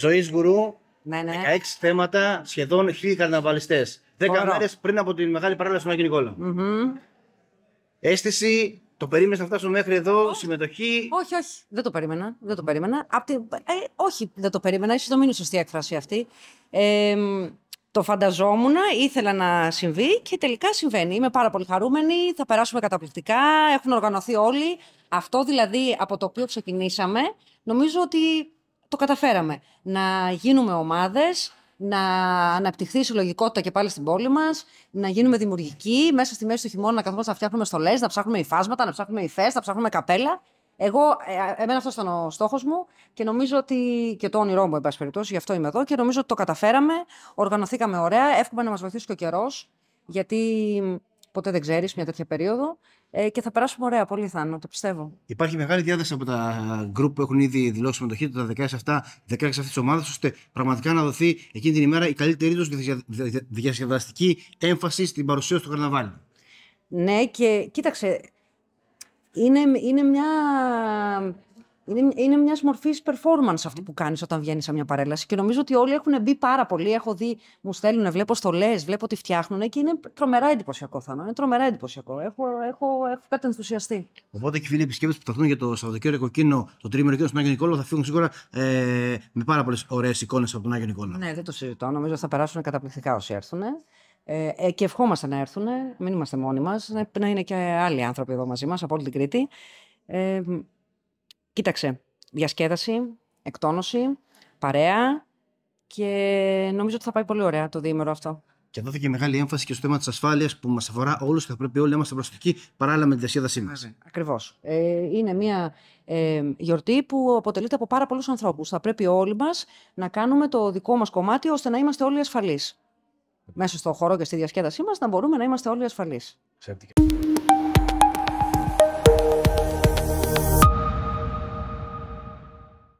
Ζωής Γουρού. Ναι, ναι. 16 θέματα, σχεδόν 1000 καρναβαλιστέ. 10 μέρες πριν από τη μεγάλη Παράλληλα στον Άγιο Νικόλα. Αίσθηση, το περίμενε να φτάσουμε μέχρι εδώ, συμμετοχή. Όχι, όχι, δεν το περίμενα. Δεν το περίμενα. Απ ε, όχι, δεν το περίμενα. είσαι το μείνει σωστή έκφραση αυτή. Ε, το φανταζόμουν, ήθελα να συμβεί και τελικά συμβαίνει. Είμαι πάρα πολύ χαρούμενη, θα περάσουμε καταπληκτικά, έχουν οργανωθεί όλοι. Αυτό δηλαδή από το οποίο ξεκινήσαμε, νομίζω ότι το καταφέραμε. Να γίνουμε ομάδες, να αναπτυχθεί η συλλογικότητα και πάλι στην πόλη μας, να γίνουμε δημιουργικοί, μέσα στη μέση του χειμώνα να καθόμαστε να φτιάχνουμε στολές, να ψάχνουμε υφάσματα, να ψάχνουμε υφές, να ψάχνουμε καπέλα. Εγώ, ε, εμένα αυτός ήταν ο στόχος μου και νομίζω ότι. και το όνειρό μου, εν πάση περιπτώσει, γι' αυτό είμαι εδώ και νομίζω ότι το καταφέραμε. Οργανωθήκαμε ωραία. Εύχομαι να μας βοηθήσει και ο καιρός, γιατί ποτέ δεν ξέρεις μια τέτοια περίοδο. Ε, και θα περάσουμε ωραία πολύ, θάνατο, το πιστεύω. Υπάρχει μεγάλη διάθεση από τα γκρουπ που έχουν ήδη δηλώσει συμμετοχή του, τα 16 16 αυτής της ομάδας, ώστε πραγματικά να δοθεί εκείνη την ημέρα η καλύτερη τους διασκεδαστική έμφαση στην παρουσία του καρναβάλι. Ναι, και κοίταξε. Είναι, είναι μια είναι, είναι μιας μορφής performance αυτή που κάνεις όταν βγαίνεις σε μια παρέλαση. Και νομίζω ότι όλοι έχουν μπει πάρα πολύ. Έχω δει, μου στέλνουν, βλέπω στολές, βλέπω τι φτιάχνουν και είναι τρομερά εντυπωσιακό θα είναι. Τρομερά εντυπωσιακό. Έχω, έχω, έχω κάτι ενθουσιαστεί. Οπότε και φίλοι επισκέπτε που θα για το Σαββατοκύριακο εκείνο, το τρίμηνο εκείνο στον Άγιο Νικόλο, θα φύγουν σίγουρα ε, με πάρα πολλές ωραίες εικόνες από τον Άγιο Νικόλο. Ναι, δεν το συζητώ. Νομίζω θα περάσουν καταπληκτικά όσοι έρθουν. Ε, ε, και ευχόμαστε να έρθουν, μην είμαστε μόνοι μας, να είναι και άλλοι άνθρωποι εδώ μαζί μας από όλη την Κρήτη. Ε, Κοίταξε, διασκέδαση, εκτόνωση, παρέα και νομίζω ότι θα πάει πολύ ωραία το διήμερο αυτό. Και δόθηκε μεγάλη έμφαση και στο θέμα της ασφάλειας που μας αφορά όλους και θα πρέπει όλοι να είμαστε προσεκτικοί παράλληλα με τη διασκέδασή μας. Ακριβώς. Ε, είναι μια ε, γιορτή που αποτελείται από πάρα πολλούς ανθρώπους. Θα πρέπει όλοι μας να κάνουμε το δικό μας κομμάτι ώστε να είμαστε όλοι ασφαλείς. Μέσα στον χώρο και στη διασκέδασή μας να μπορούμε να είμαστε όλοι ασφαλείς.